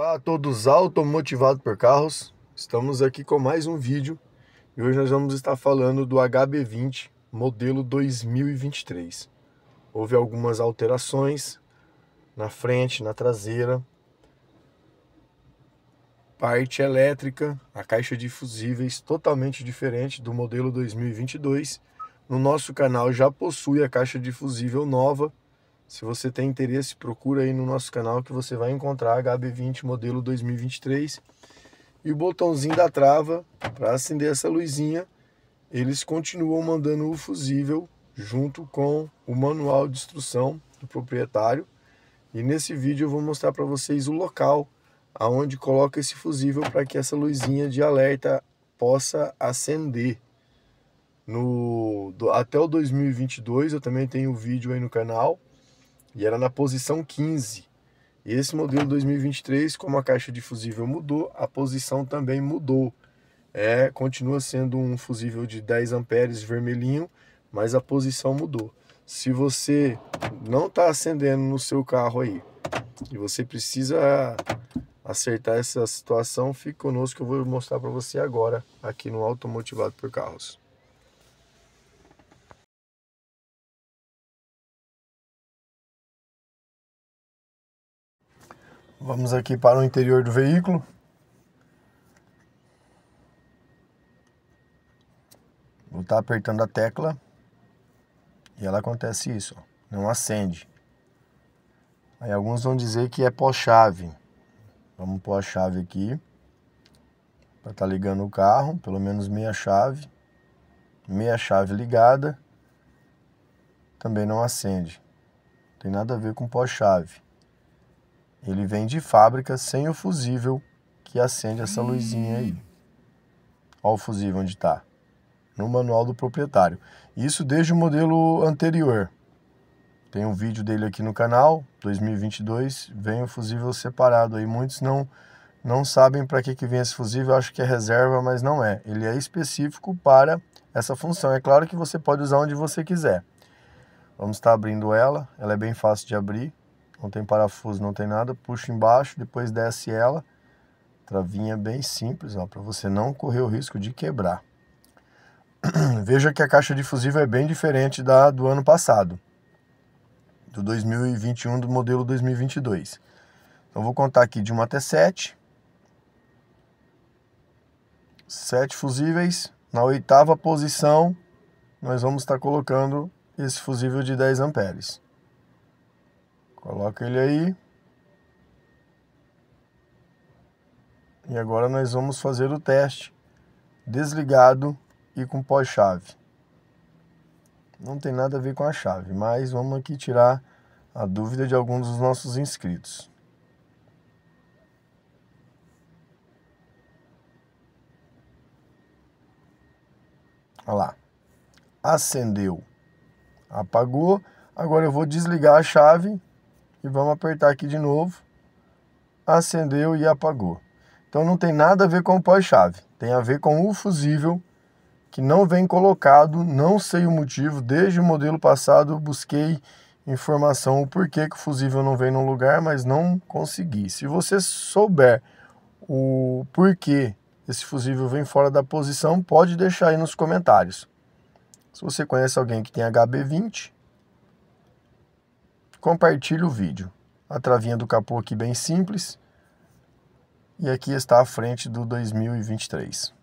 Olá a todos automotivados por carros, estamos aqui com mais um vídeo e hoje nós vamos estar falando do HB20 modelo 2023. Houve algumas alterações na frente, na traseira, parte elétrica, a caixa de fusíveis totalmente diferente do modelo 2022. No nosso canal já possui a caixa de fusível nova, se você tem interesse, procura aí no nosso canal que você vai encontrar HB20 modelo 2023 e o botãozinho da trava para acender essa luzinha. Eles continuam mandando o fusível junto com o manual de instrução do proprietário. E nesse vídeo eu vou mostrar para vocês o local aonde coloca esse fusível para que essa luzinha de alerta possa acender. No, do, até o 2022 eu também tenho um vídeo aí no canal e era na posição 15. E esse modelo 2023, como a caixa de fusível mudou, a posição também mudou. É, continua sendo um fusível de 10 amperes vermelhinho, mas a posição mudou. Se você não está acendendo no seu carro aí e você precisa acertar essa situação, fique conosco que eu vou mostrar para você agora aqui no Automotivado por Carros. Vamos aqui para o interior do veículo. Vou estar tá apertando a tecla e ela acontece isso, não acende. Aí alguns vão dizer que é pós-chave. Vamos pôr a chave aqui para estar tá ligando o carro, pelo menos meia chave. Meia chave ligada também não acende. Não tem nada a ver com pós-chave. Ele vem de fábrica sem o fusível que acende essa luzinha aí. Olha o fusível onde está. No manual do proprietário. Isso desde o modelo anterior. Tem um vídeo dele aqui no canal, 2022, vem o fusível separado aí. Muitos não não sabem para que, que vem esse fusível, acho que é reserva, mas não é. Ele é específico para essa função. É claro que você pode usar onde você quiser. Vamos estar tá abrindo ela, ela é bem fácil de abrir não tem parafuso, não tem nada, puxa embaixo, depois desce ela. Travinha bem simples, ó, para você não correr o risco de quebrar. Veja que a caixa de fusível é bem diferente da do ano passado, do 2021 do modelo 2022. Então vou contar aqui de 1 até 7. 7 fusíveis, na oitava posição nós vamos estar colocando esse fusível de 10 amperes. Coloca ele aí. E agora nós vamos fazer o teste desligado e com pós-chave. Não tem nada a ver com a chave, mas vamos aqui tirar a dúvida de alguns dos nossos inscritos. Olha lá. Acendeu. Apagou. Agora eu vou desligar a chave e vamos apertar aqui de novo, acendeu e apagou. Então não tem nada a ver com o pós-chave, tem a ver com o fusível que não vem colocado, não sei o motivo, desde o modelo passado busquei informação o porquê que o fusível não vem no lugar, mas não consegui. Se você souber o porquê esse fusível vem fora da posição, pode deixar aí nos comentários. Se você conhece alguém que tem HB20, compartilhe o vídeo. A travinha do capô aqui bem simples. E aqui está a frente do 2023.